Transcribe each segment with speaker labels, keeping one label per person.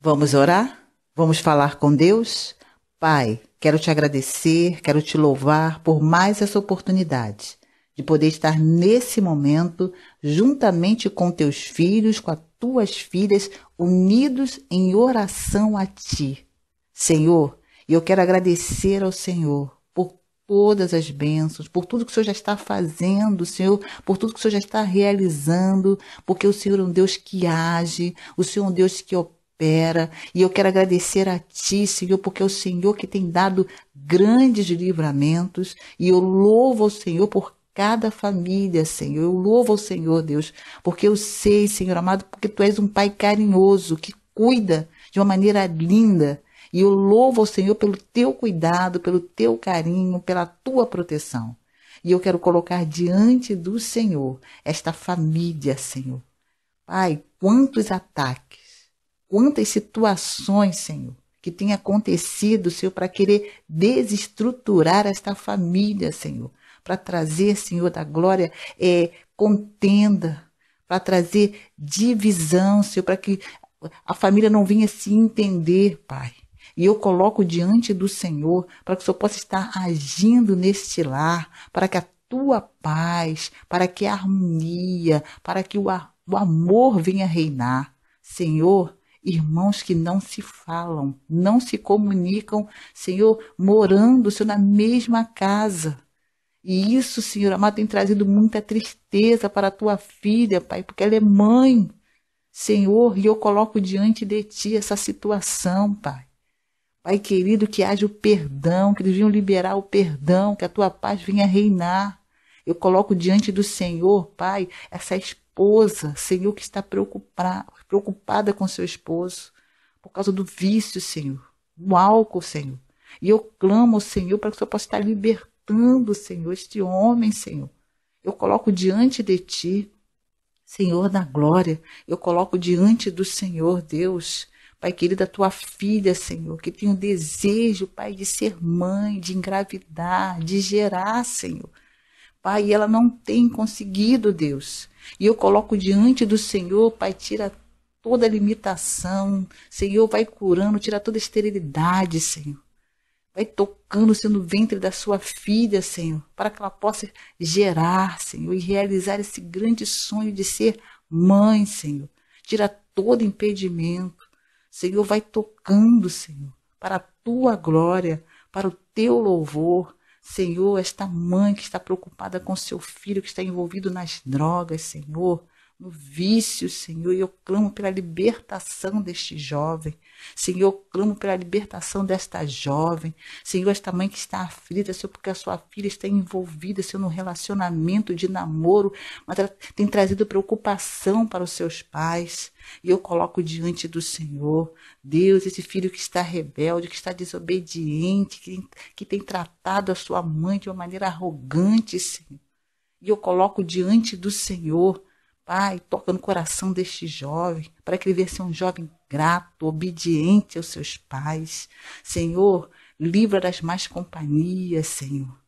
Speaker 1: Vamos orar? Vamos falar com Deus? Pai, quero te agradecer, quero te louvar por mais essa oportunidade de poder estar nesse momento juntamente com teus filhos, com as tuas filhas, unidos em oração a ti. Senhor, e eu quero agradecer ao Senhor por todas as bênçãos, por tudo que o Senhor já está fazendo, Senhor, por tudo que o Senhor já está realizando, porque o Senhor é um Deus que age, o Senhor é um Deus que opera prospera. E eu quero agradecer a Ti, Senhor, porque é o Senhor que tem dado grandes livramentos. E eu louvo ao Senhor por cada família, Senhor. Eu louvo ao Senhor, Deus, porque eu sei, Senhor amado, porque Tu és um Pai carinhoso que cuida de uma maneira linda. E eu louvo ao Senhor pelo Teu cuidado, pelo Teu carinho, pela Tua proteção. E eu quero colocar diante do Senhor esta família, Senhor. Pai, quantos ataques Quantas situações, Senhor, que tem acontecido, Senhor, para querer desestruturar esta família, Senhor, para trazer, Senhor, da glória é, contenda, para trazer divisão, Senhor, para que a família não venha se entender, Pai. E eu coloco diante do Senhor para que o Senhor possa estar agindo neste lar, para que a tua paz, para que a harmonia, para que o, o amor venha reinar. Senhor, irmãos que não se falam, não se comunicam, Senhor, morando, Senhor, na mesma casa. E isso, Senhor amado, tem trazido muita tristeza para a tua filha, Pai, porque ela é mãe. Senhor, e eu coloco diante de ti essa situação, Pai. Pai querido, que haja o perdão, que eles venham liberar o perdão, que a tua paz venha reinar. Eu coloco diante do Senhor, Pai, esperança esposa, Senhor, que está preocupada com seu esposo por causa do vício, Senhor, do álcool, Senhor. E eu clamo ao Senhor para que o Senhor possa estar libertando, Senhor, este homem, Senhor. Eu coloco diante de ti, Senhor da glória, eu coloco diante do Senhor, Deus, Pai querido, a tua filha, Senhor, que tem um desejo, Pai, de ser mãe, de engravidar, de gerar, Senhor. Pai, e ela não tem conseguido, Deus. E eu coloco diante do Senhor, Pai, tira toda limitação. Senhor, vai curando, tira toda esterilidade, Senhor. Vai tocando, Senhor, no ventre da sua filha, Senhor, para que ela possa gerar, Senhor, e realizar esse grande sonho de ser mãe, Senhor. Tira todo impedimento. Senhor, vai tocando, Senhor, para a tua glória, para o teu louvor. Senhor, esta mãe que está preocupada com seu filho, que está envolvido nas drogas, Senhor, no vício, Senhor, e eu clamo pela libertação deste jovem, Senhor, clamo pela libertação desta jovem. Senhor, esta mãe que está aflita, Senhor, porque a sua filha está envolvida, Senhor, num relacionamento de namoro, mas ela tem trazido preocupação para os seus pais. E eu coloco diante do Senhor, Deus, esse filho que está rebelde, que está desobediente, que, que tem tratado a sua mãe de uma maneira arrogante, Senhor. E eu coloco diante do Senhor Pai, toca no coração deste jovem, para que ele venha ser um jovem grato, obediente aos seus pais. Senhor, livra das más companhias, Senhor.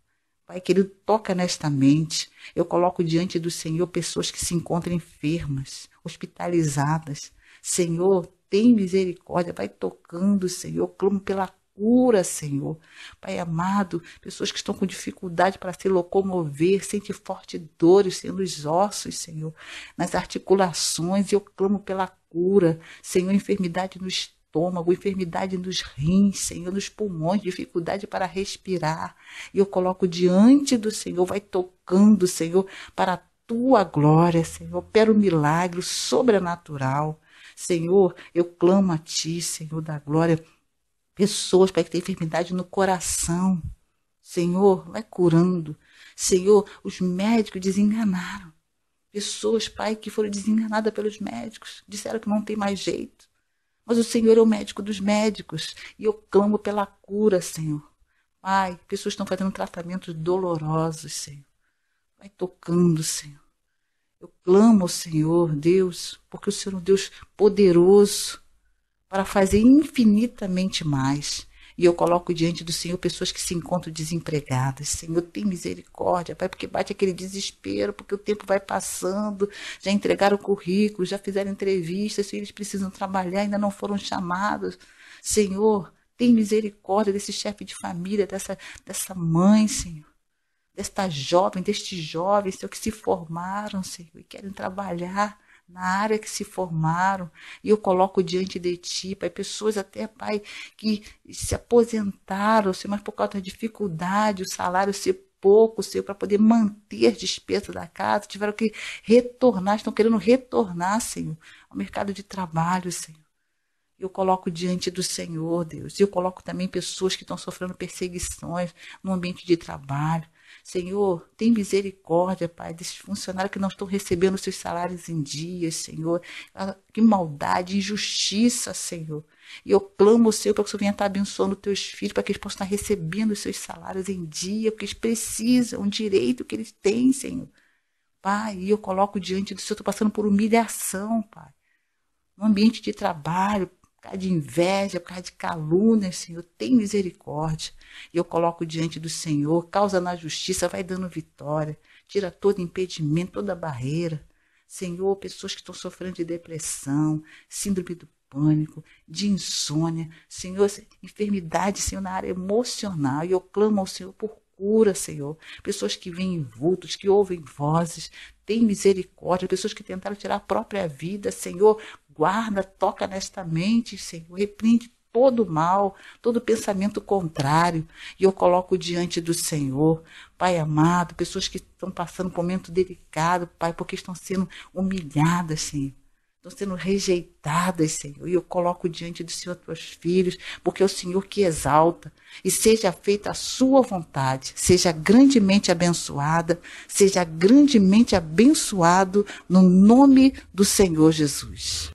Speaker 1: Pai querido, toca nesta mente. Eu coloco diante do Senhor pessoas que se encontram enfermas, hospitalizadas. Senhor, tem misericórdia, vai tocando, Senhor. clamo pela cura, Senhor. Pai amado, pessoas que estão com dificuldade para se locomover, sente forte dores, Senhor, nos ossos, Senhor, nas articulações, eu clamo pela cura, Senhor, enfermidade no estômago, enfermidade nos rins, Senhor, nos pulmões, dificuldade para respirar. E eu coloco diante do Senhor, vai tocando, Senhor, para a tua glória, Senhor, opera o um milagre sobrenatural. Senhor, eu clamo a ti, Senhor da glória pessoas, Pai, que têm enfermidade no coração. Senhor, vai curando. Senhor, os médicos desenganaram. Pessoas, Pai, que foram desenganadas pelos médicos, disseram que não tem mais jeito. Mas o Senhor é o médico dos médicos e eu clamo pela cura, Senhor. Pai, pessoas estão fazendo tratamentos dolorosos, Senhor. Vai tocando, Senhor. Eu clamo ao Senhor, Deus, porque o Senhor é um Deus poderoso para fazer infinitamente mais. E eu coloco diante do Senhor pessoas que se encontram desempregadas. Senhor, tem misericórdia, Pai, porque bate aquele desespero, porque o tempo vai passando, já entregaram currículo, já fizeram entrevistas, se eles precisam trabalhar, ainda não foram chamados. Senhor, tem misericórdia desse chefe de família, dessa, dessa mãe, Senhor. Desta jovem, deste jovem, Senhor, que se formaram, Senhor, e querem trabalhar na área que se formaram, e eu coloco diante de ti, Pai, pessoas até, Pai, que se aposentaram, Senhor, mas por causa da dificuldade, o salário ser pouco, Senhor, para poder manter as despesas da casa, tiveram que retornar, estão querendo retornar, Senhor, ao mercado de trabalho, Senhor. Eu coloco diante do Senhor, Deus. Eu coloco também pessoas que estão sofrendo perseguições no ambiente de trabalho. Senhor, tem misericórdia, Pai, desses funcionários que não estão recebendo seus salários em dias, Senhor. Ah, que maldade, injustiça, Senhor. E eu clamo, Senhor, para que o Senhor venha estar abençoando teus filhos, para que eles possam estar recebendo os seus salários em dia, porque eles precisam, um direito que eles têm, Senhor. Pai, e eu coloco diante do Senhor, estou passando por humilhação, Pai. No ambiente de trabalho, por causa de inveja, por causa de calúnia, Senhor, tem misericórdia. E eu coloco diante do Senhor, causa na justiça, vai dando vitória, tira todo impedimento, toda barreira. Senhor, pessoas que estão sofrendo de depressão, síndrome do pânico, de insônia, Senhor, enfermidade, Senhor, na área emocional, e eu clamo ao Senhor por cura, Senhor. Pessoas que vêm em vultos, que ouvem vozes, tem misericórdia. Pessoas que tentaram tirar a própria vida, Senhor, guarda, toca nesta mente, Senhor, repreende todo mal, todo pensamento contrário, e eu coloco diante do Senhor. Pai amado, pessoas que estão passando um momento delicado, Pai, porque estão sendo humilhadas, Senhor estão sendo rejeitadas, Senhor. E eu coloco diante do Senhor teus filhos, porque é o Senhor que exalta. E seja feita a sua vontade, seja grandemente abençoada, seja grandemente abençoado no nome do Senhor Jesus.